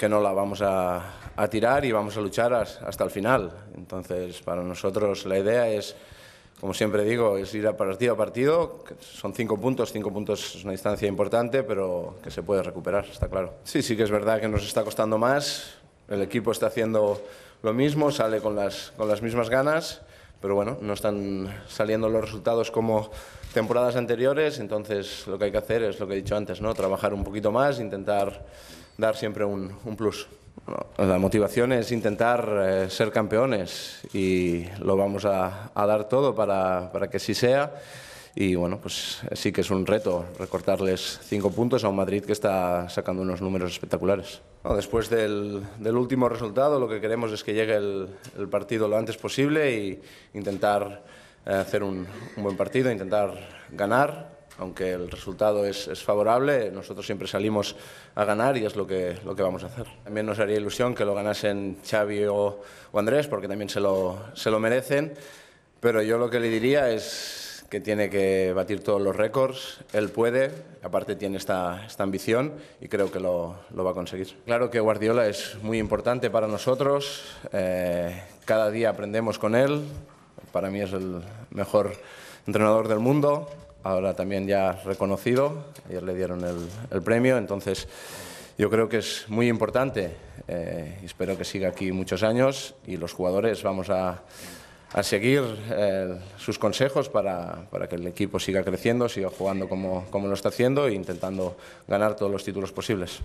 que no la vamos a, tirar y vamos a luchar hasta el final. Entonces, para nosotros la idea es, como siempre digo, es ir a partido a partido. Son cinco puntos, cinco puntos es una distancia importante, pero que se puede recuperar, está claro. Sí, sí que es verdad que nos está costando más. El equipo está haciendo lo mismo, sale con las, con las mismas ganas pero bueno, no están saliendo los resultados como temporadas anteriores, entonces lo que hay que hacer es lo que he dicho antes, ¿no? trabajar un poquito más, intentar dar siempre un, plus. la motivación es intentar eh, ser campeones y lo vamos a, dar todo para, para que sí sea. Y bueno, pues sí que es un reto recortarles cinco puntos a un Madrid que está sacando unos números espectaculares. después del, del, último resultado, lo que queremos es que llegue el, partido lo antes posible e intentar eh, hacer un, buen partido, intentar ganar. Aunque el resultado es, es, favorable, nosotros siempre salimos a ganar y es lo que, lo que vamos a hacer. También nos haría ilusión que lo ganasen Xavi o, o Andrés, porque también se lo, se lo merecen. Pero yo lo que le diría es que tiene que batir todos los récords. Él puede, aparte tiene esta, esta ambición y creo que lo, lo, va a conseguir. Claro que Guardiola es muy importante para nosotros. Eh, cada día aprendemos con él. Para mí es el mejor entrenador del mundo. Ahora también ya reconocido. Ayer le dieron el, el premio. Entonces yo creo que es muy importante. Eh, espero que siga aquí muchos años y los jugadores vamos a a seguir eh, sus consejos para, que el equipo siga creciendo, siga jugando como lo está haciendo e intentando ganar todos los títulos posibles.